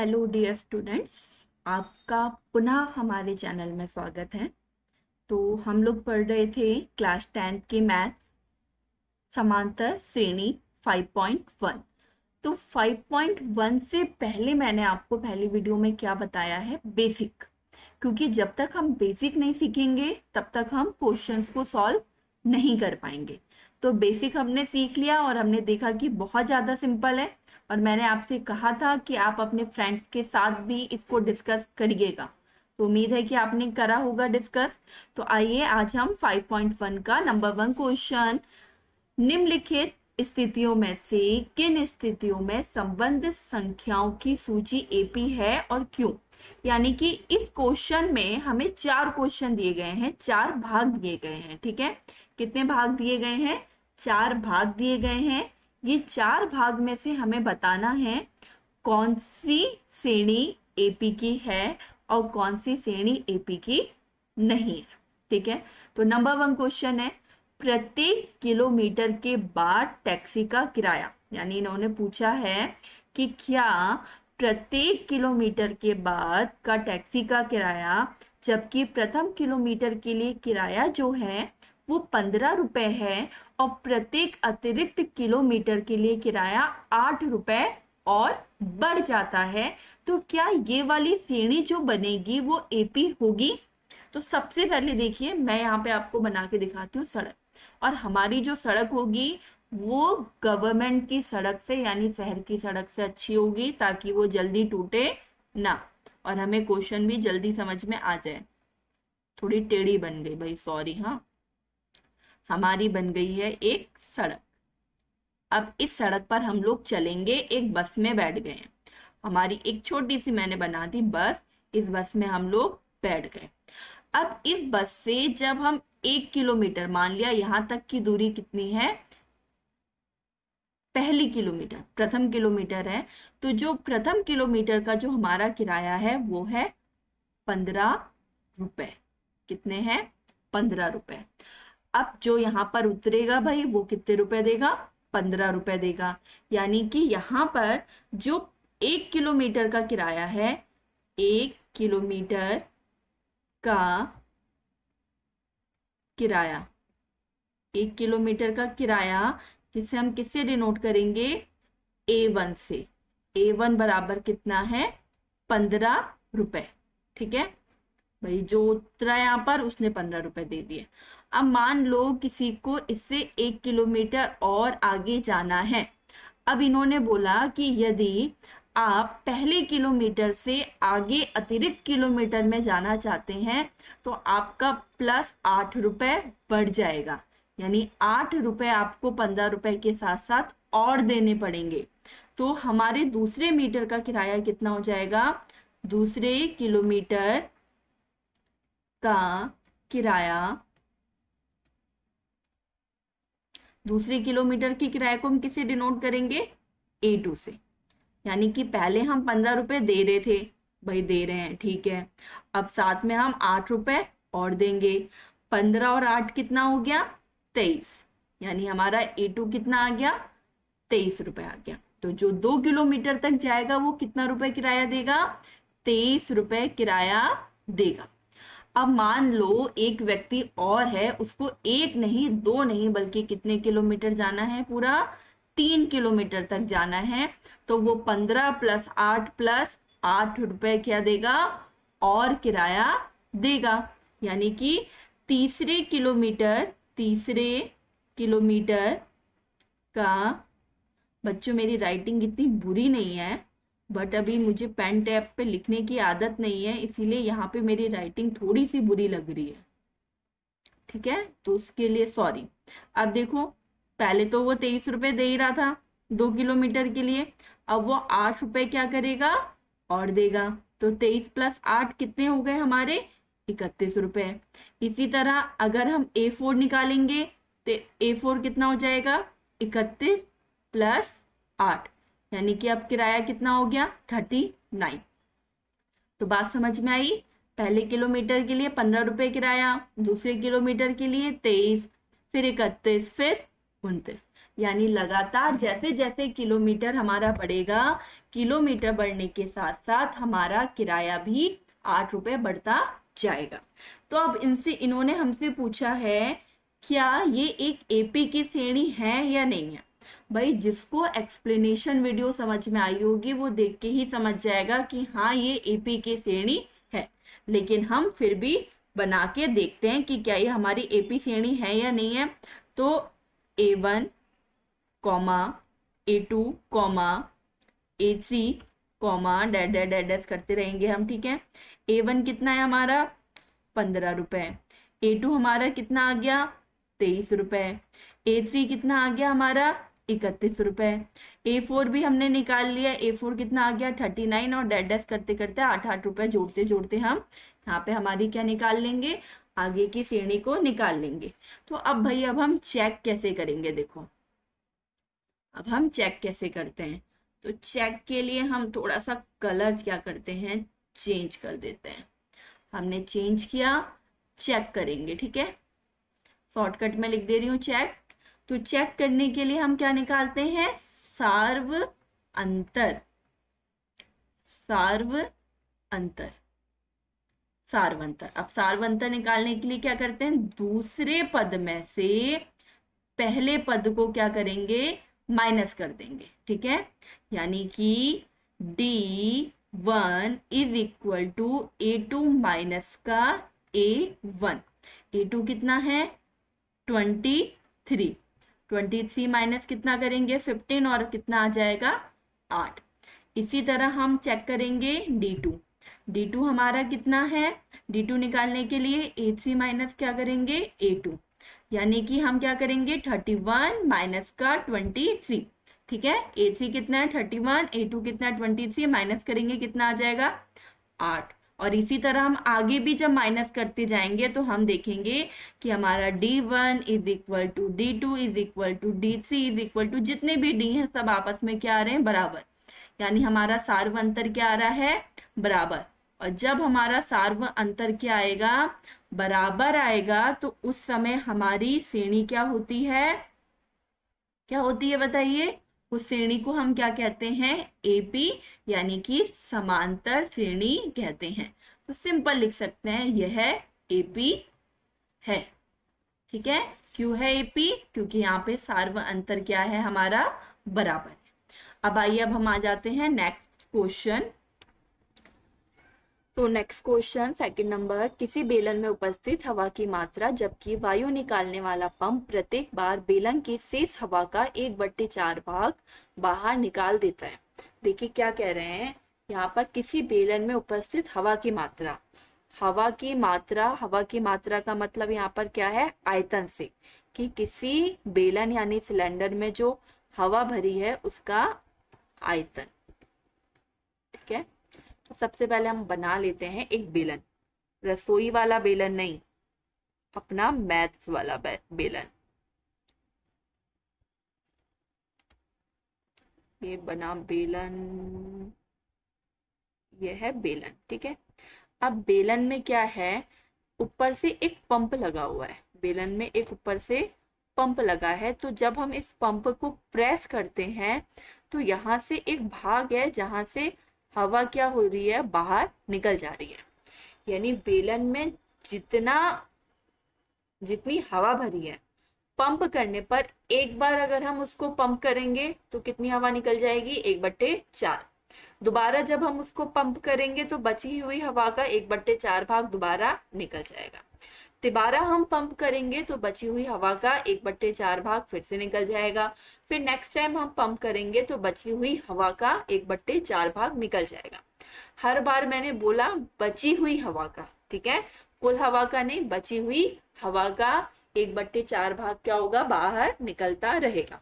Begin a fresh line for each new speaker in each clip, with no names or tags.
hello dear students आपका पुनः हमारे चैनल में स्वागत है तो हम लोग पढ़ रहे थे क्लास टेंथ के मैथ्स समांतर श्रेणी 5.1 तो 5.1 से पहले मैंने आपको पहली वीडियो में क्या बताया है बेसिक क्योंकि जब तक हम बेसिक नहीं सीखेंगे तब तक हम क्वेश्चंस को सॉल्व नहीं कर पाएंगे तो बेसिक हमने सीख लिया और हमने देखा कि बहुत ज़्यादा सिंपल है और मैंने आपसे कहा था कि आप अपने फ्रेंड्स के साथ भी इसको डिस्कस करिएगा तो उम्मीद है कि आपने करा होगा डिस्कस तो आइए आज हम 5.1 का नंबर वन क्वेश्चन निम्नलिखित स्थितियों में से किन स्थितियों में संबंध संख्याओं की सूची एपी है और क्यों यानी कि इस क्वेश्चन में हमें चार क्वेश्चन दिए गए हैं चार भाग दिए गए हैं ठीक है कितने भाग दिए गए हैं चार भाग दिए गए हैं ये चार भाग में से हमें बताना है कौन सी श्रेणी एपी की है और कौन सी श्रेणी एपी की नहीं है ठीक है तो नंबर वन क्वेश्चन है प्रत्येक किलोमीटर के बाद टैक्सी का किराया यानी इन्होंने पूछा है कि क्या प्रत्येक किलोमीटर के बाद का टैक्सी का किराया जबकि प्रथम किलोमीटर के लिए किराया जो है वो पंद्रह रुपए है और प्रत्येक अतिरिक्त किलोमीटर के लिए किराया आठ रुपए और बढ़ जाता है तो क्या ये वाली श्रेणी जो बनेगी वो एपी होगी तो सबसे पहले देखिए मैं यहाँ पे आपको बना के दिखाती हूँ सड़क और हमारी जो सड़क होगी वो गवर्नमेंट की सड़क से यानी शहर की सड़क से अच्छी होगी ताकि वो जल्दी टूटे ना और हमें क्वेश्चन भी जल्दी समझ में आ जाए थोड़ी टेढ़ी बन गई भाई सॉरी हाँ हमारी बन गई है एक सड़क अब इस सड़क पर हम लोग चलेंगे एक बस में बैठ गए हमारी एक छोटी सी मैंने बना दी बस इस बस में हम लोग बैठ गए अब इस बस से जब हम एक किलोमीटर मान लिया यहां तक की दूरी कितनी है पहली किलोमीटर प्रथम किलोमीटर है तो जो प्रथम किलोमीटर का जो हमारा किराया है वो है पंद्रह रुपए कितने हैं पंद्रह रुपए अब जो यहाँ पर उतरेगा भाई वो कितने रुपए देगा पंद्रह रुपए देगा यानी कि यहाँ पर जो एक किलोमीटर का किराया है एक किलोमीटर का किराया एक किलोमीटर का किराया जिसे हम किससे डिनोट करेंगे ए वन से ए वन बराबर कितना है पंद्रह रुपए ठीक है भाई जो उतरा यहाँ पर उसने पंद्रह रुपए दे दिए अब मान लो किसी को इससे एक किलोमीटर और आगे जाना है अब इन्होंने बोला कि यदि आप पहले किलोमीटर से आगे अतिरिक्त किलोमीटर में जाना चाहते हैं तो आपका प्लस आठ रुपए बढ़ जाएगा यानी आठ रुपए आपको पंद्रह रुपए के साथ साथ और देने पड़ेंगे तो हमारे दूसरे मीटर का किराया कितना हो जाएगा दूसरे किलोमीटर का किराया दूसरे किलोमीटर के किराए को हम किसे डिनोट करेंगे ए टू से यानी कि पहले हम पंद्रह रुपए दे रहे थे भाई दे रहे हैं ठीक है अब साथ में हम आठ रुपए और देंगे पंद्रह और आठ कितना हो गया तेईस यानी हमारा ए टू कितना आ गया तेईस रुपए आ गया तो जो दो किलोमीटर तक जाएगा वो कितना रुपए किराया देगा तेईस रुपए किराया देगा अब मान लो एक व्यक्ति और है उसको एक नहीं दो नहीं बल्कि कितने किलोमीटर जाना है पूरा तीन किलोमीटर तक जाना है तो वो पंद्रह प्लस आठ प्लस आठ रुपए क्या देगा और किराया देगा यानी कि तीसरे किलोमीटर तीसरे किलोमीटर का बच्चों मेरी राइटिंग इतनी बुरी नहीं है बट अभी मुझे पेन टैप पे लिखने की आदत नहीं है इसीलिए यहाँ पे मेरी राइटिंग थोड़ी सी बुरी लग रही है ठीक है तो उसके लिए सॉरी अब देखो पहले तो वो तेईस रुपए दे ही रहा था दो किलोमीटर के लिए अब वो आठ रुपए क्या करेगा और देगा तो तेईस प्लस आठ कितने हो गए हमारे इकतीस रुपए इसी तरह अगर हम ए फोर निकालेंगे तो ए फोर कितना हो जाएगा इकतीस प्लस आठ यानी कि अब किराया कितना हो गया थर्टी नाइन तो बात समझ में आई पहले किलोमीटर के लिए पंद्रह रुपए किराया दूसरे किलोमीटर के लिए तेईस फिर इकतीस फिर उनतीस यानी लगातार जैसे जैसे किलोमीटर हमारा बढ़ेगा किलोमीटर बढ़ने के साथ साथ हमारा किराया भी आठ रुपए बढ़ता जाएगा तो अब इनसे इन्होंने हमसे पूछा है क्या ये एक एपी की श्रेणी है या नहीं है भाई जिसको एक्सप्लेनेशन वीडियो समझ में आई होगी वो देख के ही समझ जाएगा कि हाँ ये एपी की श्रेणी है लेकिन हम फिर भी बना के देखते हैं कि क्या ये हमारी एपी श्रेणी है या नहीं है तो A one comma A two comma A three comma dead dead dead करते रहेंगे हम ठीक है ए वन कितना है हमारा पंद्रह रुपए ए टू हमारा कितना आ गया तेईस रुपए ए थ्री कितना आ गया हमारा इकतीस रुपए ए फोर भी हमने निकाल लिया ए फोर कितना आ गया थर्टी नाइन और डेड डेस्क करते करते आठ आठ रुपए जोड़ते जोड़ते हम यहाँ पे हमारी क्या निकाल लेंगे आगे की श्रेणी को निकाल लेंगे तो अब भाई अब हम चेक कैसे करेंगे देखो अब हम चेक कैसे करते हैं तो चेक के लिए हम थोड़ा सा कलर क्या करते हैं चेंज कर देते हैं हमने चेंज किया चेक करेंगे ठीक है शॉर्टकट में लिख दे रही हूँ चेक तो चेक करने के लिए हम क्या निकालते हैं सार्व अंतर सार्व अंतर सार्व अंतर अब सार्व अंतर निकालने के लिए क्या करते हैं दूसरे पद में से पहले पद को क्या करेंगे माइनस कर देंगे ठीक है यानी कि D one is equal to A two minus का ए वन ए टू कितना है twenty three twenty three minus कितना करेंगे फिफ्टीन और कितना आ जाएगा आठ इसी तरह हम चेक करेंगे डी टू डी टू हमारा कितना है डी टू निकालने के लिए ए थ्री माइनस क्या करेंगे ए टू यानी कि हम क्या करेंगे थर्टी वन माइनस का ट्वेंटी थ्री ठीक है ए थ्री कितना है थर्टी वन ए टू कितना है ट्वेंटी थ्री माइनस करेंगे कितना आ जाएगा आठ और इसी तरह हम आगे भी जब माइनस करते जाएंगे तो हम देखेंगे कि हमारा D one is equal to D two is equal to D three is equal to जितने भी डी हैं सब आपस में क्या आ रहे हैं बराबर यानी हमारा सार्व अंतर क्या आ रहा है बराबर और जब हमारा सार्व अंतर क्या आएगा बराबर आएगा तो उस समय हमारी श्रेणी क्या होती है क्या होती है बताइए उस श्रेणी को हम क्या कहते हैं एपी यानी कि समांतर श्रेणी कहते हैं तो सिंपल लिख सकते हैं यह एपी है ठीक है क्यों है एपी क्योंकि यहाँ पे सार्व अंतर क्या है हमारा बराबर है अब आइए अब हम आ जाते हैं नेक्स्ट क्वेश्चन तो नेक्स्ट क्वेश्चन सेकंड नंबर किसी बेलन में उपस्थित हवा की मात्रा जबकि वायु निकालने वाला पंप प्रत्येक बार बेलन की शेष हवा का एक बट्टे चार भाग बाहर निकाल देता है देखिए क्या कह रहे हैं यहाँ पर किसी बेलन में उपस्थित हवा की मात्रा हवा की मात्रा हवा की मात्रा का मतलब यहाँ पर क्या है आयतन से कि किसी बेलन यानी सिलेंडर में जो हवा भरी है उसका आयतन ठीक है सबसे पहले हम बना लेते हैं एक बेलन रसोई वाला बेलन नहीं अपना मैथ्स वाला बेलन ये बना बेलन ये है बेलन ठीक है अब बेलन में क्या है ऊपर से एक पंप लगा हुआ है बेलन में एक ऊपर से पंप लगा है तो जब हम इस पंप को प्रेस करते हैं तो यहां से एक भाग है जहां से हवा क्या हो रही है बाहर निकल जा रही है यानी बेलन में जितना जितनी हवा भरी है पंप करने पर एक बार अगर हम उसको पंप करेंगे तो कितनी हवा निकल जाएगी एक बट्टे चार दोबारा जब हम उसको पंप करेंगे तो बची हुई हवा का एक बट्टे चार भाग दोबारा निकल जाएगा तिबारा हम पंप करेंगे तो बची हुई हवा का एक बट्टे चार भाग फिर से निकल जाएगा फिर नेक्स्ट टाइम हम पंप करेंगे तो बची हुई हवा का एक बट्टे चार भाग निकल जाएगा हर बार मैंने बोला बची हुई हवा का ठीक है कुल हवा का नहीं बची हुई हवा का एक बट्टे चार भाग क्या होगा बाहर निकलता रहेगा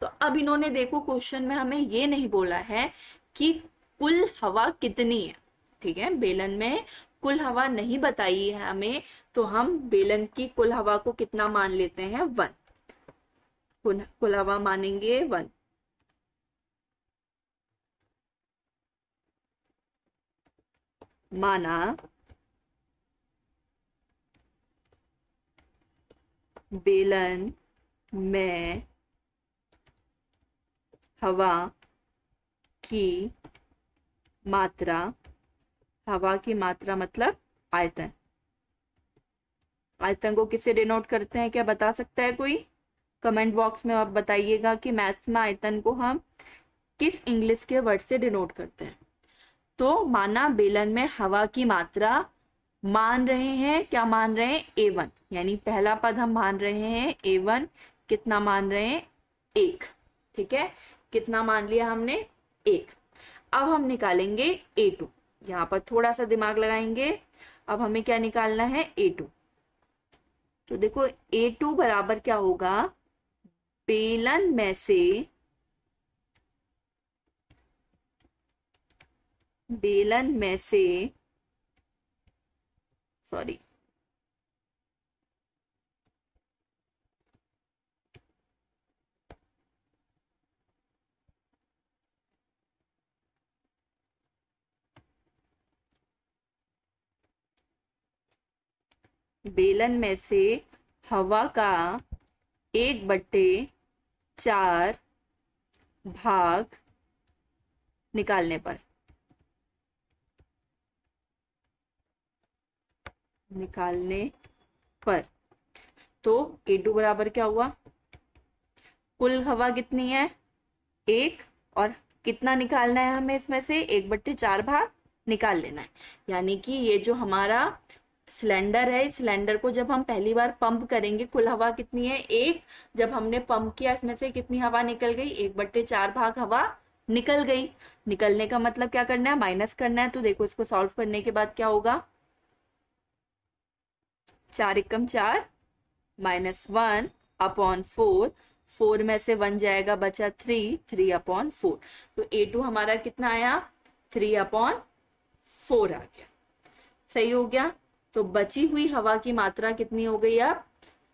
तो अब इन्होंने देखो क्वेश्चन में हमें ये नहीं बोला है कि कुल हवा कितनी है ठीक है बेलन में कुल हवा नहीं बताई है हमें तो हम बेलन की कुल हवा को कितना मान लेते हैं वन कुल हवा मानेंगे वन माना बेलन में हवा की मात्रा हवा की मात्रा मतलब आयतन आयतन को किससे डिनोट करते हैं क्या बता सकता है कोई कमेंट बॉक्स में आप बताइएगा कि मैथ्स में आयतन को हम किस इंग्लिश के वर्ड से डिनोट करते हैं तो माना बेलन में हवा की मात्रा मान रहे हैं क्या मान रहे हैं ए यानी पहला पद हम मान रहे हैं ए कितना मान रहे हैं एक ठीक है कितना मान लिया हमने एक अब हम निकालेंगे ए टू यहाँ पर थोड़ा सा दिमाग लगाएंगे अब हमें क्या निकालना है ए टू तो देखो ए टू बराबर क्या होगा बेलन में से बेलन में से सॉरी बेलन में से हवा का एक बट्टे चार भाग निकालने पर निकालने पर तो ए टू बराबर क्या हुआ कुल हवा कितनी है एक और कितना निकालना है हमें इसमें से एक बट्टे चार भाग निकाल लेना है यानी कि ये जो हमारा सिलेंडर है इस सिलेंडर को जब हम पहली बार पंप करेंगे कुल हवा कितनी है एक जब हमने पंप किया इसमें से कितनी हवा निकल गई एक बट्टे चार भाग हवा निकल गई निकलने का मतलब क्या करना है माइनस करना है तो देखो इसको सॉल्व करने के बाद क्या होगा चार एकम चार minus one upon four four में से वन जाएगा बचा थ्री थ्री अपॉन फोर तो ए टू हमारा कितना आया थ्री अपॉन फोर आ गया सही हो गया तो बची हुई हवा की मात्रा कितनी हो गई अब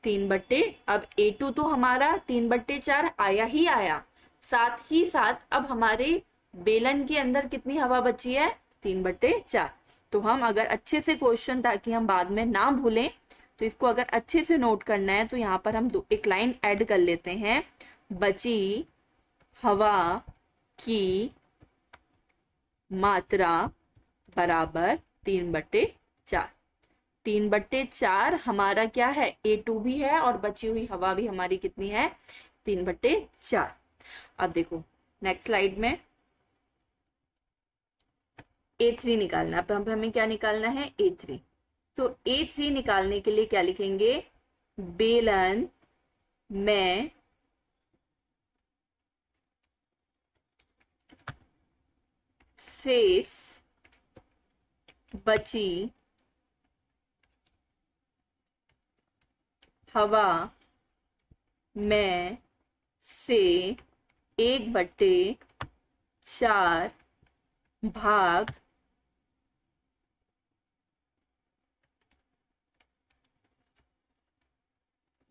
तीन बट्टे अब ए टू तो हमारा तीन बट्टे चार आया ही आया साथ ही साथ अब हमारे बेलन के अंदर कितनी हवा बची है तीन बट्टे चार तो हम अगर अच्छे से क्वेश्चन ताकि हम बाद में ना भूलें तो इसको अगर अच्छे से नोट करना है तो यहाँ पर हम दो एक लाइन ऐड कर लेते हैं बची हवा की मात्रा बराबर तीन बट्टे चार तीन बट्टे चार हमारा क्या है ए टू भी है और बची हुई हवा भी हमारी कितनी है तीन बट्टे चार अब देखो नेक्स्ट स्लाइड में ए थ्री निकालना अब हमें क्या निकालना है ए थ्री तो ए थ्री निकालने के लिए क्या लिखेंगे बेलन में शेष बची हवा में से एक बटे चार भाग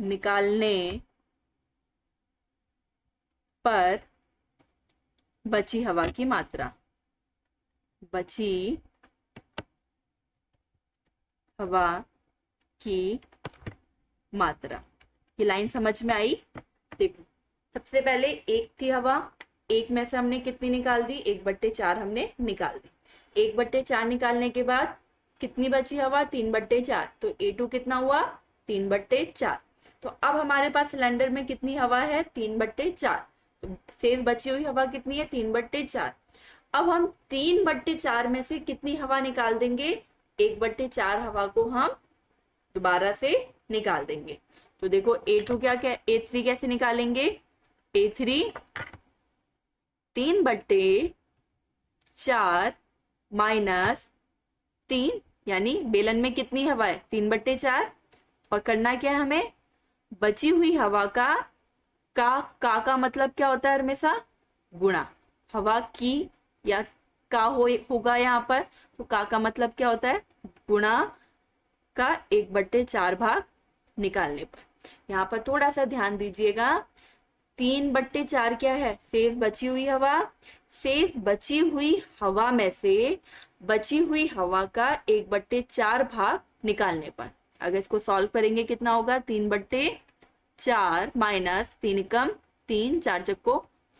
निकालने पर बची हवा की मात्रा बची हवा की मात्रा ये लाइन समझ में आई देखो सबसे पहले एक थी हवा एक में से हमने कितनी निकाल दी एक बट्टे चार हमने निकाल दी एक बट्टे चार निकालने के बाद कितनी बची हवा तीन बट्टे चार तो ए टू कितना हुआ तीन बट्टे चार तो अब हमारे पास सिलेंडर में कितनी हवा है तीन बट्टे चार तो शेष बची हुई हवा कितनी है तीन बट्टे चार अब हम तीन बट्टे चार में से कितनी हवा निकाल देंगे एक बट्टे चार हवा को हम दोबारा से निकाल देंगे तो देखो ए टू क्या क्या ए थ्री कैसे निकालेंगे ए थ्री तीन बट्टे चार माइनस तीन यानी बेलन में कितनी हवा है तीन बट्टे चार और करना क्या है हमें बची हुई हवा का का का का मतलब क्या होता है हमेशा गुणा हवा की या का हो होगा यहाँ पर तो का का मतलब क्या होता है गुणा का एक बट्टे चार भाग निकालने पर यहाँ पर थोड़ा सा ध्यान दीजिएगा तीन बट्टे चार क्या है शेष बची हुई हवा शेष बची हुई हवा में से बची हुई हवा का एक बट्टे चार भाग निकालने पर अगर इसको सॉल्व करेंगे कितना होगा तीन बट्टे चार माइनस तीन कम तीन चार चक्को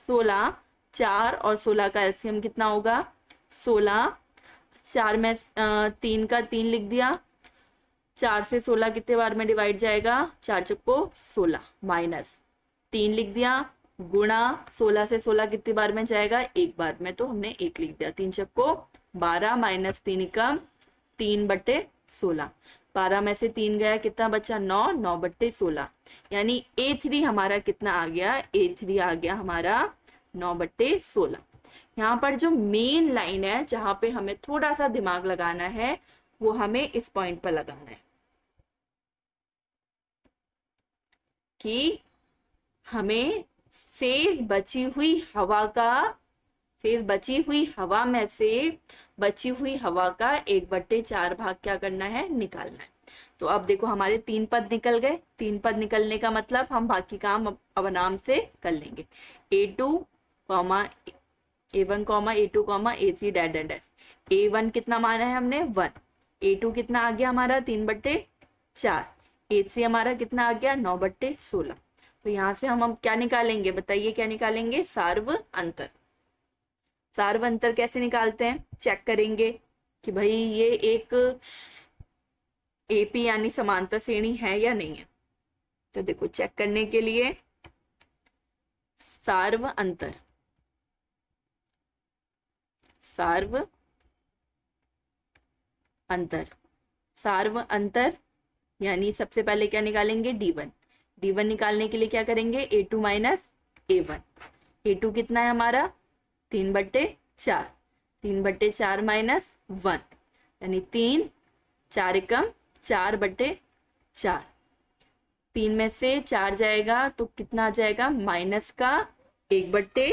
सोलह चार और सोलह का एल्सियम कितना होगा सोलह चार में तीन का तीन लिख दिया चार से सोलह कितने बार में डिवाइड जाएगा चार चक्को सोलह माइनस तीन लिख दिया गुणा सोलह से सोलह कितनी बार में जाएगा एक बार में तो हमने एक लिख दिया तीन चक्को बारह माइनस तीन कम तीन बटे सोलह बारह में से तीन गया कितना बचा नौ नौ बट्टे सोलह यानी ए थ्री हमारा कितना आ गया ए थ्री आ गया हमारा नौ बट्टे सोलह यहाँ पर जो मेन लाइन है जहां पे हमें थोड़ा सा दिमाग लगाना है वो हमें इस पॉइंट पर लगाना है कि हमें शेष बची हुई हवा का शेष बची हुई हवा में से बची हुई हवा का एक बट्टे चार भाग क्या करना है निकालना है तो अब देखो हमारे तीन पद निकल गए तीन पद निकलने का मतलब हम बाकी काम अब नाम से कर लेंगे A two comma A one comma A two comma A three dead and S A one कितना माना है हमने वन ए टू कितना आ गया हमारा तीन बट्टे चार एट से हमारा कितना आ गया नौ बट्टे सोलह तो यहां से हम हम क्या निकालेंगे बताइए क्या निकालेंगे सार्व अंतर सार्व अंतर कैसे निकालते हैं चेक करेंगे कि भाई ये एक एपी यानी समानता श्रेणी है या नहीं है तो देखो चेक करने के लिए सार्व अंतर सार्व अंतर सार्व अंतर यानी सबसे पहले क्या निकालेंगे डी वन डी वन निकालने के लिए क्या करेंगे A two minus A one A two कितना है हमारा तीन बट्टे चार तीन बट्टे चार माइनस वन यानी तीन चार एकम चार बट्टे चार तीन में से चार जाएगा तो कितना आ जाएगा माइनस का एक बट्टे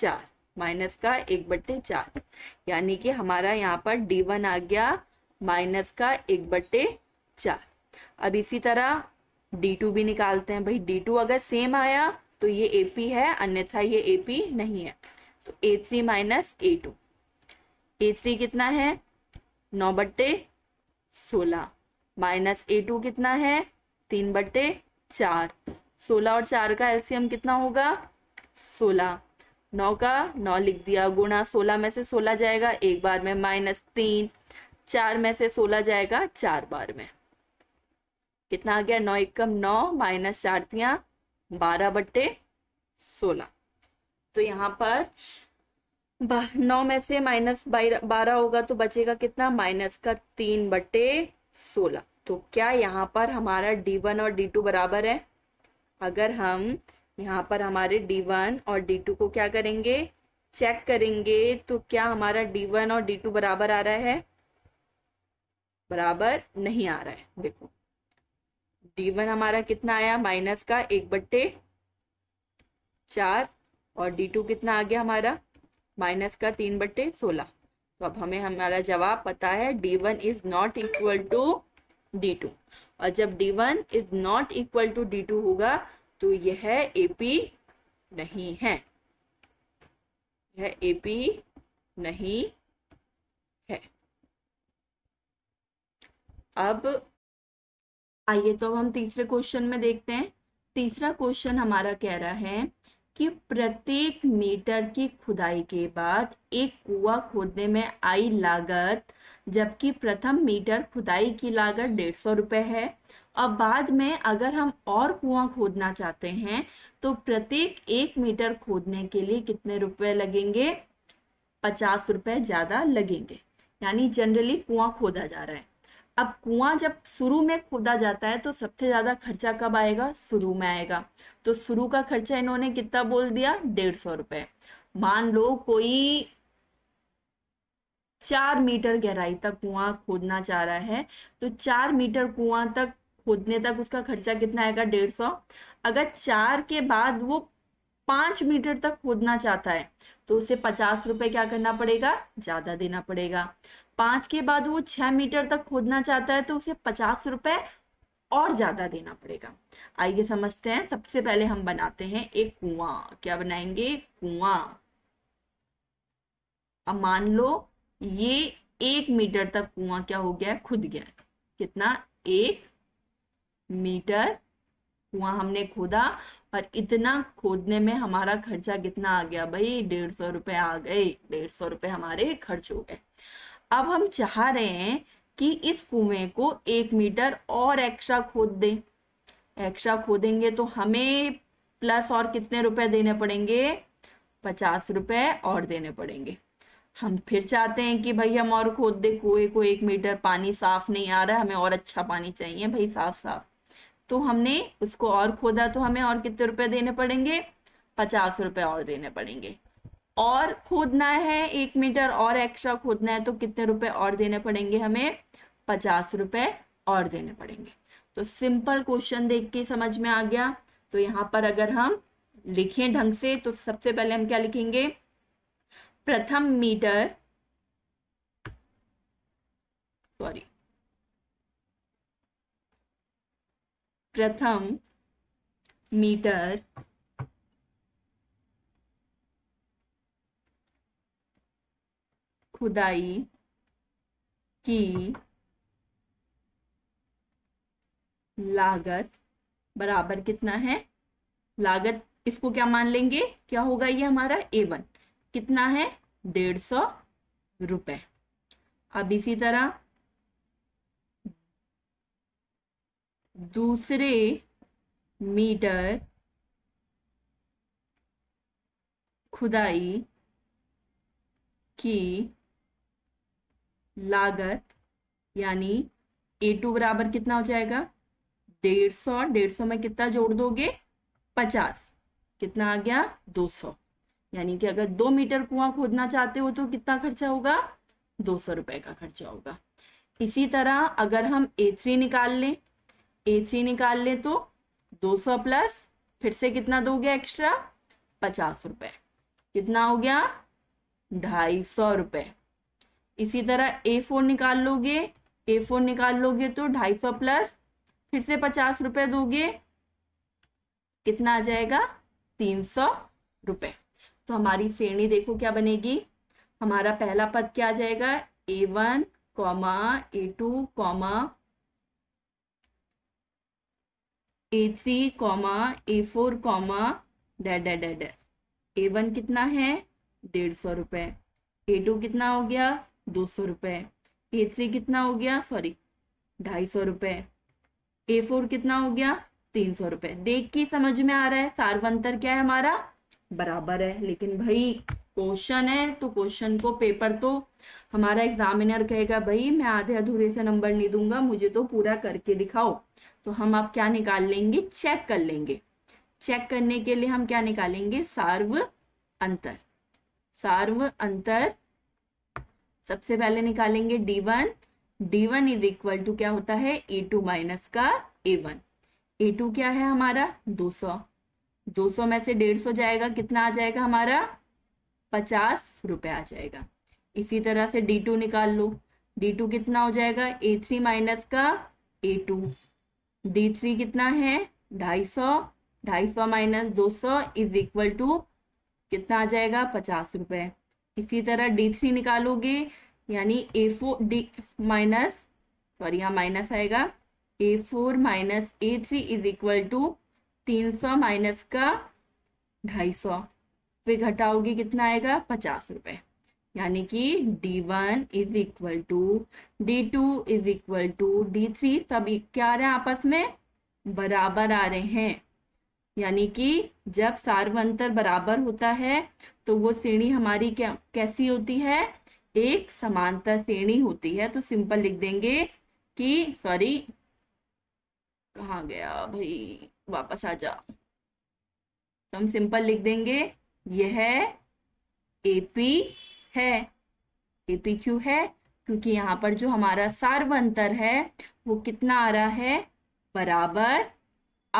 चार माइनस का एक बट्टे चार यानी कि हमारा यहाँ पर डी वन आ गया माइनस का एक बट्टे चार अब इसी तरह डी टू भी निकालते हैं भाई डी टू अगर सेम आया तो ये AP है अन्यथा ये AP नहीं है तो A three minus A two A three कितना है नौ बट्टे सोलह माइनस ए टू कितना है तीन बट्टे चार सोलह और चार का एलसीएम कितना होगा सोलह नौ का नौ लिख दिया गुणा सोलह में से सोलह जाएगा एक बार में माइनस तीन चार में से सोलह जाएगा चार बार में कितना आ गया नौ एकम नौ माइनस चार तिया बारह बट्टे सोलह तो यहाँ पर नौ में से माइनस बारह होगा तो बचेगा कितना माइनस का तीन बट्टे सोलह तो क्या यहाँ पर हमारा डी वन और डी टू बराबर है अगर हम यहाँ पर हमारे डी वन और डी टू को क्या करेंगे चेक करेंगे तो क्या हमारा डी वन और डी टू बराबर आ रहा है बराबर नहीं आ रहा है देखो डी वन हमारा कितना आया माइनस का एक बट्टे चार और डी टू कितना आ गया हमारा माइनस का तीन बट्टे सोलह तो अब हमें हमारा जवाब पता है D one is not equal to D two और जब D one is not equal to D two होगा तो यह एपी नहीं है यह एपी नहीं है अब आइए तो हम तीसरे क्वेश्चन में देखते हैं तीसरा क्वेश्चन हमारा कह रहा है कि प्रत्येक मीटर की खुदाई के बाद एक कुआ खोदने में आई लागत जबकि प्रथम मीटर खुदाई की लागत डेढ़ सौ रुपए है और बाद में अगर हम और कुआं खोदना चाहते हैं तो प्रत्येक एक मीटर खोदने के लिए कितने रुपए लगेंगे पचास रुपए ज्यादा लगेंगे यानी जनरली कुआं खोदा जा रहा है अब कुआं जब शुरू में खोदा जाता है तो सबसे ज़्यादा खर्चा कब आएगा शुरू में आएगा तो शुरू का खर्चा इन्होंने कितना बोल दिया डेढ़ सौ रुपए मान लो कोई चार मीटर गहराई तक कुआं खोदना चाह रहा है तो चार मीटर कुआं तक खोदने तक उसका खर्चा कितना आएगा डेढ़ सौ अगर चार के बाद वो पांच मीटर तक खोदना चाहता है तो उसे पचास रुपए क्या करना पड़ेगा ज्यादा देना पड़ेगा पांच के बाद वो छह मीटर तक खोदना चाहता है तो उसे पचास रुपए और ज्यादा देना पड़ेगा आइए समझते हैं सबसे पहले हम बनाते हैं एक कुआं क्या बनाएंगे कुआं अब मान लो ये एक मीटर तक कुआं क्या हो गया है खुद गया कितना एक मीटर कुआं हमने खोदा और इतना खोदने में हमारा खर्चा कितना आ गया भाई डेढ़ सौ रुपए आ गए डेढ़ सौ रुपये हमारे खर्च हो गए अब हम चाह रहे हैं कि इस कुएं को एक मीटर और एक्स्ट्रा खोद दें एक्स्ट्रा खोदेंगे तो हमें प्लस और कितने रुपए देने पड़ेंगे पचास रुपए और देने पड़ेंगे हम फिर चाहते हैं कि भाई हम और खोद दे कुएं को एक मीटर पानी साफ नहीं आ रहा है हमें और अच्छा पानी चाहिए भाई साफ साफ तो हमने उसको और खोदा तो हमें और कितने रुपए देने पड़ेंगे पचास रुपए और देने पड़ेंगे और खोदना है एक मीटर और एक्स्ट्रा खोदना है तो कितने रुपए और देने पड़ेंगे हमें पचास रुपए और देने पड़ेंगे तो सिंपल क्वेश्चन देख के समझ में आ गया तो यहाँ पर अगर हम लिखें ढंग से तो सबसे पहले हम क्या लिखेंगे प्रथम मीटर सॉरी प्रथम मीटर खुदाई की लागत बराबर कितना है लागत इसको क्या मान लेंगे क्या होगा ये हमारा ए वन कितना है डेढ़ सौ रुपये अब इसी तरह दूसरे मीटर खुदाई की लागत यानी ए टू बराबर कितना हो जाएगा डेढ़ सौ डेढ़ सौ में कितना जोड़ दोगे पचास कितना आ गया दो सौ यानी कि अगर दो मीटर कुआं खोदना चाहते हो तो कितना खर्चा होगा दो सौ रुपए का खर्चा होगा इसी तरह अगर हम ए थ्री निकाल लें ए थ्री निकाल लें तो दो सौ प्लस फिर से कितना दोगे एक्स्ट्रा पचास रुपए कितना हो गया ढाई सौ रुपए इसी तरह ए फोर निकाल लोगे ए फोर निकाल लोगे तो ढाई सौ प्लस फिर से पचास रुपए दोगे कितना आ जाएगा तीन सौ रुपए तो हमारी श्रेणी देखो क्या बनेगी हमारा पहला पद क्या आ जाएगा A one comma A two comma A three comma A four comma dead dead dead A one कितना है डेढ़ सौ रुपए ए टू कितना हो गया दो सौ रुपए ए थ्री कितना हो गया सॉरी ढाई सौ रुपए ए फोर कितना हो गया तीन सौ रुपए देख के समझ में आ रहा है सार्वंतर क्या है हमारा बराबर है लेकिन भाई क्वेश्चन है तो क्वेश्चन को पेपर तो हमारा एग्जामिनर कहेगा भाई मैं आधे अधूरे से नंबर नहीं दूंगा मुझे तो पूरा करके दिखाओ तो हम आप क्या निकाल लेंगे चेक कर लेंगे चेक करने के लिए हम क्या निकालेंगे सार्व अंतर सार्व अंतर सबसे पहले निकालेंगे D one D one is equal to क्या होता है ए टू माइनस का ए वन ए टू क्या है हमारा 200 200 में से डेढ़ सौ जाएगा कितना आ जाएगा हमारा पचास रुपये आ जाएगा इसी तरह से डी टू निकाल लो डी टू कितना हो जाएगा ए थ्री माइनस का ए टू डी थ्री कितना है ढाई सौ ढाई सौ माइनस दो सौ इज इक्वल टू कितना आ जाएगा पचास रुपये इसी तरह डी थ्री निकालोगे यानी A four D minus sorry यहाँ माइनस आएगा A four minus A three is equal to तीन सौ माइनस का ढाई सौ फिर घटाओगे कितना आएगा पचास रुपये यानी कि D one is equal to D two is equal to D three सब क्या आ रहे हैं आपस में बराबर आ रहे हैं यानी कि जब सार्वंतर बराबर होता है तो वो श्रेणी हमारी क्या कैसी होती है एक समांतर श्रेणी होती है तो सिंपल लिख देंगे कि सॉरी कहा गया भाई वापस आ जा तो हम सिंपल लिख देंगे यह एपी है एपी क्यू है क्योंकि यहाँ पर जो हमारा सार्वंतर है वो कितना आ रहा है बराबर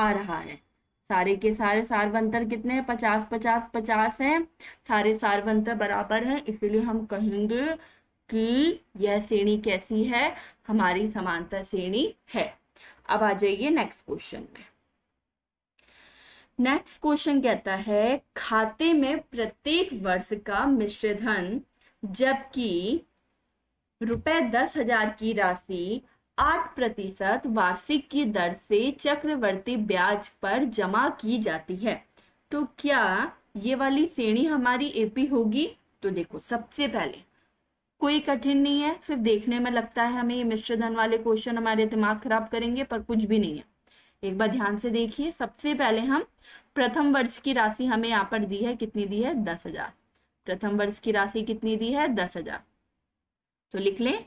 आ रहा है सारे के सारे सार्वंतर कितने हैं पचास पचास पचास हैं सारे सार्वंतर बराबर हैं इसलिए हम कहेंगे कि यह श्रेणी कैसी है हमारी समांतर श्रेणी है अब आ जाइए नेक्स्ट क्वेश्चन में नेक्स्ट क्वेश्चन कहता है खाते में प्रत्येक वर्ष का मिश्र धन जबकि रुपए दस हजार की राशि आठ प्रतिशत वार्षिक की दर से चक्रवर्ती ब्याज पर जमा की जाती है तो क्या ये वाली श्रेणी हमारी एपी होगी तो देखो सबसे पहले कोई कठिन नहीं है सिर्फ देखने में लगता है हमें ये मिश्र धन वाले क्वेश्चन हमारे दिमाग खराब करेंगे पर कुछ भी नहीं है एक बार ध्यान से देखिए सबसे पहले हम प्रथम वर्ष की राशि हमें यहाँ पर दी है कितनी दी है दस हजार प्रथम वर्ष की राशि कितनी दी है दस हजार तो लिख लें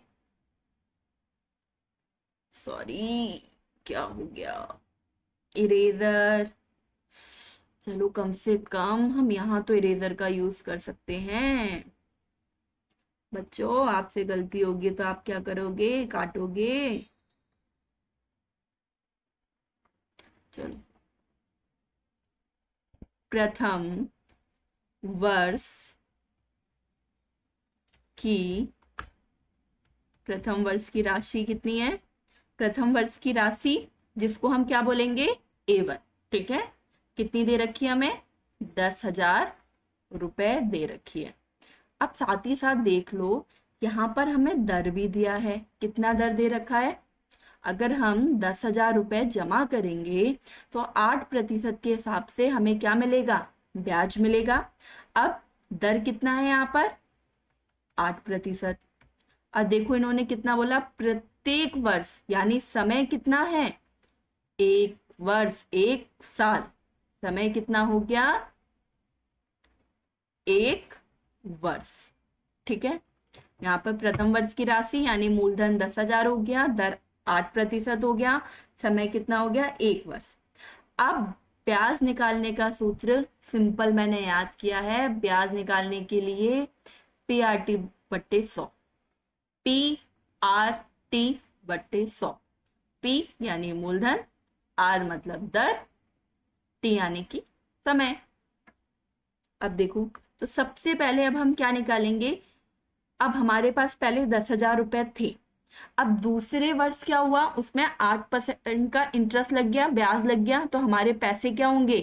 सॉरी क्या हो गया इरेजर चलो कम से कम हम यहाँ तो इरेजर का यूज कर सकते हैं बच्चों आपसे गलती होगी तो आप क्या करोगे काटोगे चलो प्रथम वर्ष की प्रथम वर्ष की राशि कितनी है प्रथम वर्ष की राशि जिसको हम क्या बोलेंगे ए वन ठीक है कितनी दे रखी है हमें दस हजार रुपए दे रखी है अब साथ ही साथ देख लो यहाँ पर हमें दर भी दिया है कितना दर दे रखा है अगर हम दस हजार रुपए जमा करेंगे तो आठ प्रतिशत के हिसाब से हमें क्या मिलेगा ब्याज मिलेगा अब दर कितना है यहाँ पर आठ प्रतिशत और देखो इन्होंने कितना बोला प्रति प्रत्येक वर्ष यानी समय कितना है एक वर्ष एक साल समय कितना हो गया एक वर्ष ठीक है यहाँ पर प्रथम वर्ष की राशि यानी मूलधन दस हजार हो गया दर आठ प्रतिशत हो गया समय कितना हो गया एक वर्ष अब ब्याज निकालने का सूत्र सिंपल मैंने याद किया है ब्याज निकालने के लिए पी आर टी बट्टे सौ पी आर टी बटे सौ पी यानी मूलधन आर मतलब दर टी यानी कि समय अब देखो तो सबसे पहले अब हम क्या निकालेंगे अब हमारे पास पहले दस हजार रुपए थे अब दूसरे वर्ष क्या हुआ उसमें आठ परसेंट का इंटरेस्ट लग गया ब्याज लग गया तो हमारे पैसे क्या होंगे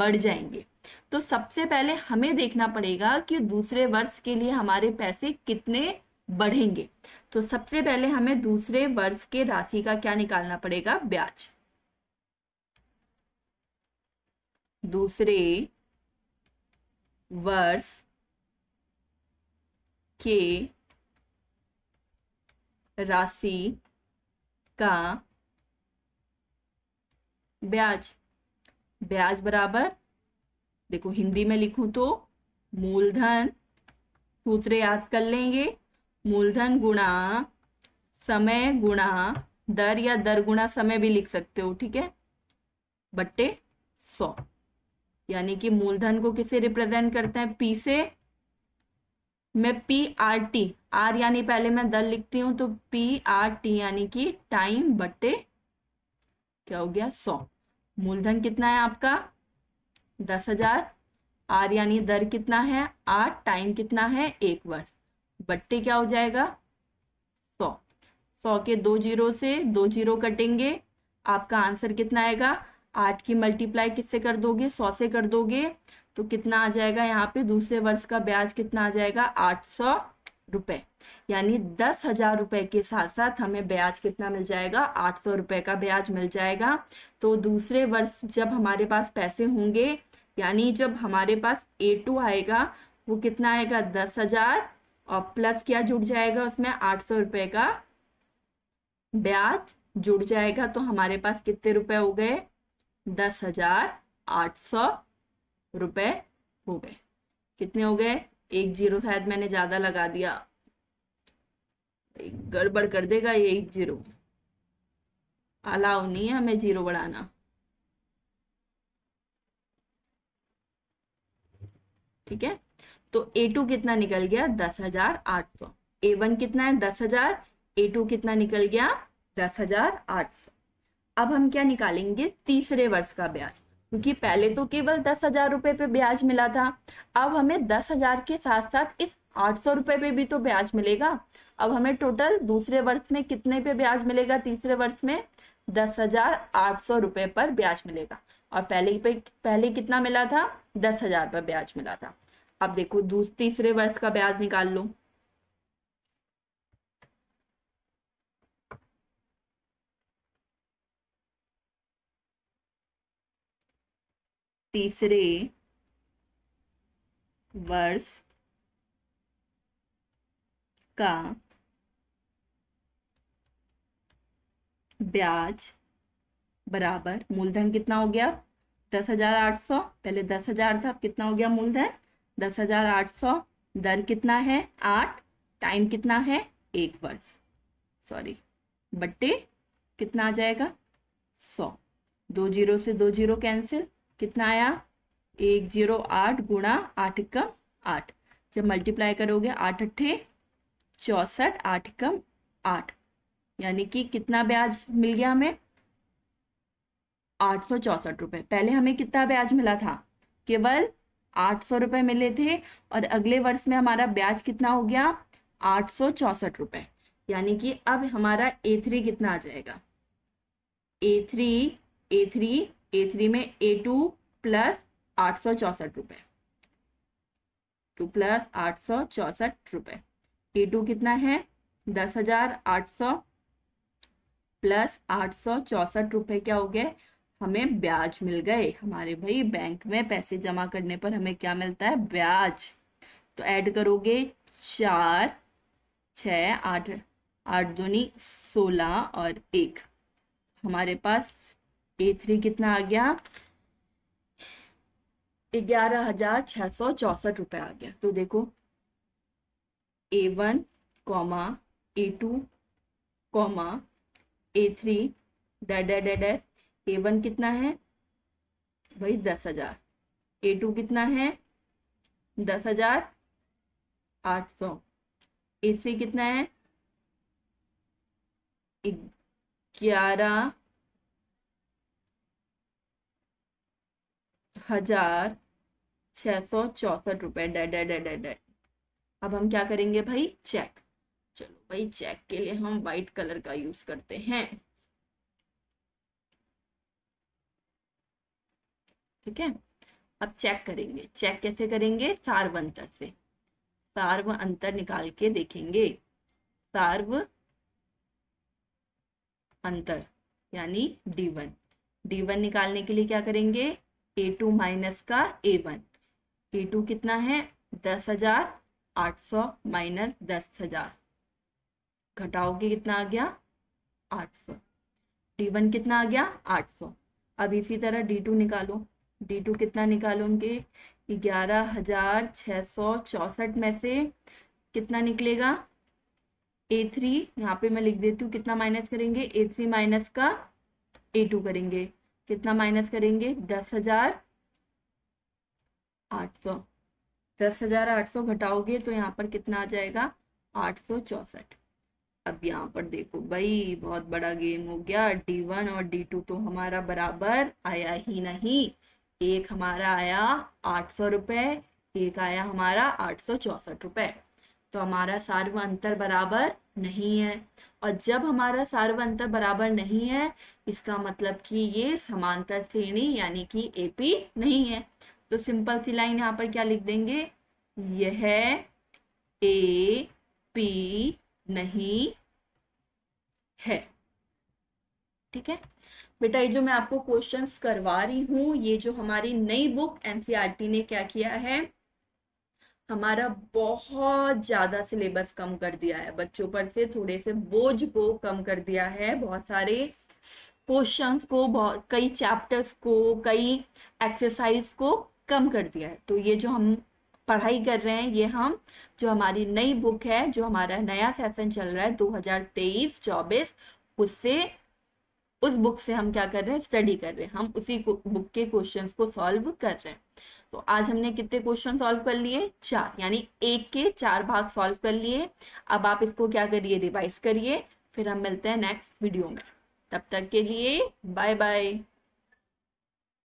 बढ़ जाएंगे तो सबसे पहले हमें देखना पड़ेगा कि दूसरे वर्ष के लिए हमारे पैसे कितने बढ़ेंगे तो सबसे पहले हमें दूसरे वर्ष के राशि का क्या निकालना पड़ेगा ब्याज दूसरे वर्ष के राशि का ब्याज ब्याज बराबर देखो हिंदी में लिखूं तो मूलधन सूत्र याद कर लेंगे मूलधन गुणा समय गुणा दर या दर गुणा समय भी लिख सकते हो ठीक है बट्टे सौ यानी कि मूलधन को किसे रिप्रेजेंट करते हैं पी से मैं पी आर टी आर यानी पहले मैं दर लिखती हूं तो पी आर टी यानी कि टाइम बट्टे क्या हो गया सौ मूलधन कितना है आपका दस हजार आर यानी दर कितना है आठ टाइम कितना है एक वर्ष बट्टे क्या हो जाएगा सौ सौ के दो जीरो से दो जीरो कटेंगे आपका आंसर कितना आएगा आठ की मल्टीप्लाई किससे कर दोगे सौ से कर दोगे तो कितना आ जाएगा यहाँ पे दूसरे वर्ष का ब्याज कितना आ जाएगा आठ सौ रुपए यानी दस हजार रुपए के साथ साथ हमें ब्याज कितना मिल जाएगा आठ सौ रुपए का ब्याज मिल जाएगा तो दूसरे वर्ष जब हमारे पास पैसे होंगे यानी जब हमारे पास ए टू आएगा वो कितना आएगा दस हजार और प्लस क्या जुड़ जाएगा उसमें आठ सौ रुपए का ब्याज जुड़ जाएगा तो हमारे पास कितने रुपए हो गए दस हजार आठ सौ रुपए हो गए कितने हो गए एक जीरो शायद मैंने ज्यादा लगा दिया गड़बड़ कर देगा ये एक जीरो अलाउ नहीं है हमें जीरो बढ़ाना ठीक है तो ए टू कितना निकल गया दस हजार आठ सौ ए वन कितना है दस हजार ए टू कितना निकल गया दस हजार आठ सौ अब हम क्या निकालेंगे तीसरे वर्ष का ब्याज क्योंकि पहले तो केवल दस हजार रुपए पे ब्याज मिला था अब हमें दस हजार के साथ साथ इस आठ सौ रुपए पे भी तो ब्याज मिलेगा अब हमें टोटल दूसरे वर्ष में कितने पे ब्याज मिलेगा तीसरे वर्ष में दस हजार आठ सौ रुपए पर ब्याज मिलेगा और पहले पे पहले कितना मिला था दस हजार पर ब्याज मिला था अब देखो तीसरे वर्ष का ब्याज निकाल लो तीसरे वर्ष का ब्याज बराबर मूलधन कितना हो गया दस हजार आठ सौ पहले दस हजार था अब कितना हो गया मूलधन दस हजार आठ सौ दर कितना है आठ टाइम कितना है एक वर्ष सॉरी बट्टे कितना आ जाएगा सौ दो जीरो से दो जीरो कैंसिल कितना आया एक जीरो आठ गुणा आठ कम आठ जब मल्टीप्लाई करोगे आठ अट्ठे चौसठ आठ कम आठ यानी कि कितना ब्याज मिल गया हमें आठ सौ चौसठ रुपए पहले हमें कितना ब्याज मिला था केवल आठ सौ रुपए मिले थे और अगले वर्ष में हमारा ब्याज कितना हो गया आठ सौ चौसठ रुपए यानी कि अब हमारा ए थ्री कितना आ जाएगा A three A three A three में ए टू प्लस आठ सौ चौसठ रुपये टू प्लस आठ सौ चौसठ रुपए ए टू कितना है दस हजार आठ सौ प्लस आठ सौ चौसठ रुपए क्या हो गए हमें ब्याज मिल गए हमारे भाई बैंक में पैसे जमा करने पर हमें क्या मिलता है ब्याज तो ऐड करोगे चार छ आठ आठ दूनी सोलह और एक हमारे पास ए थ्री कितना आ गया ग्यारह हजार छह सौ चौसठ रुपए आ गया तो देखो A one comma A two comma A three dead add A one कितना है भाई दस हजार ए टू कितना है दस हजार आठ सौ ए थ्री कितना है ग्यारह हजार छह सौ चौसठ रुपए डेड डेड डेड अब हम क्या करेंगे भाई चेक चलो भाई चेक के लिए हम वाइट कलर का यूज करते हैं ठीक है अब चेक करेंगे चेक कैसे करेंगे सार्व अंतर से सार्व अंतर निकाल के देखेंगे सार्व अंतर यानी D1 D1 निकालने के लिए क्या करेंगे A2 टू माइनस का A1 A2 कितना है दस हजार आठ सौ माइनस दस हजार घटाओगे कितना आ गया आठ सौ डी वन कितना आ गया आठ सौ अब इसी तरह डी टू निकालो डी टू कितना निकालोगे ग्यारह हजार छह सौ चौसठ में से कितना निकलेगा ए थ्री यहाँ पे मैं लिख देती हूँ कितना माइनस करेंगे ए थ्री माइनस का ए टू करेंगे कितना माइनस करेंगे दस हजार आठ सौ दस हजार आठ सौ घटाओगे तो यहाँ पर कितना आ जाएगा आठ सौ चौसठ अब यहाँ पर देखो भाई बहुत बड़ा गेम हो गया डी वन और डी टू तो हमारा बराबर आया ही नहीं एक हमारा आया आठ सौ रुपये एक आया हमारा आठ सौ चौसठ रुपये तो हमारा सार्व अंतर बराबर नहीं है और जब हमारा सार्व अंतर बराबर नहीं है इसका मतलब कि ये समांतर श्रेणी यानी कि एपी नहीं है तो सिंपल सी लाइन यहाँ पर क्या लिख देंगे यह ए पी नहीं है ठीक है बेटा ये जो मैं आपको क्वेश्चंस करवा रही हूँ ये जो हमारी नई बुक एनसीआर e ने क्या किया है हमारा बहुत ज्यादा सिलेबस कम कर दिया है बच्चों पर से थोड़े से बोझ को कम कर दिया है बहुत सारे क्वेश्चंस को बहुत कई चैप्टर्स को कई एक्सरसाइज को कम कर दिया है तो ये जो हम पढ़ाई कर रहे हैं ये हम जो हमारी नई बुक है जो हमारा नया सेशन चल रहा है 2023-24 उससे उस बुक से हम क्या कर रहे हैं स्टडी कर रहे हैं हम उसी बुक के क्वेश्चंस को सॉल्व कर रहे हैं तो आज हमने कितने क्वेश्चन सॉल्व कर लिए चार यानी एक के चार भाग सॉल्व कर लिए अब आप इसको क्या करिए रिवाइज करिए फिर हम मिलते हैं नेक्स्ट वीडियो में तब तक के लिए बाय बाय